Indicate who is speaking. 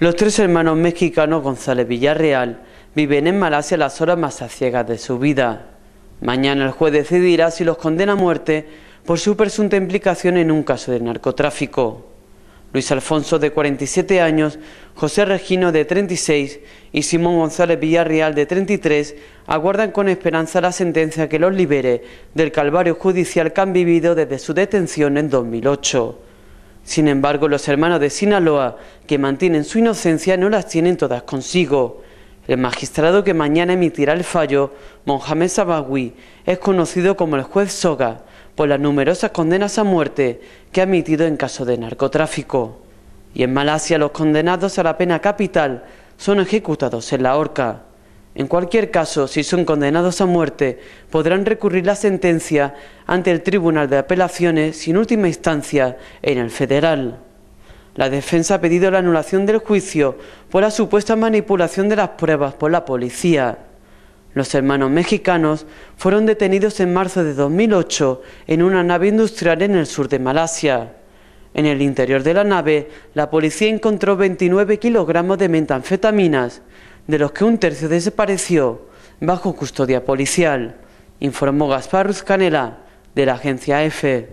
Speaker 1: Los tres hermanos mexicanos González Villarreal viven en Malasia las horas más aciegas de su vida. Mañana el juez decidirá si los condena a muerte por su presunta implicación en un caso de narcotráfico. Luis Alfonso, de 47 años, José Regino, de 36, y Simón González Villarreal, de 33, aguardan con esperanza la sentencia que los libere del calvario judicial que han vivido desde su detención en 2008. Sin embargo, los hermanos de Sinaloa, que mantienen su inocencia, no las tienen todas consigo. El magistrado que mañana emitirá el fallo, Mohamed Sabawi, es conocido como el juez Soga por las numerosas condenas a muerte que ha emitido en caso de narcotráfico. Y en Malasia los condenados a la pena capital son ejecutados en la horca. En cualquier caso, si son condenados a muerte, podrán recurrir la sentencia ante el Tribunal de Apelaciones sin última instancia en el federal. La defensa ha pedido la anulación del juicio por la supuesta manipulación de las pruebas por la policía. Los hermanos mexicanos fueron detenidos en marzo de 2008 en una nave industrial en el sur de Malasia. En el interior de la nave, la policía encontró 29 kilogramos de metanfetaminas, de los que un tercio desapareció bajo custodia policial, informó Gaspar Ruzcanela de la agencia EFE.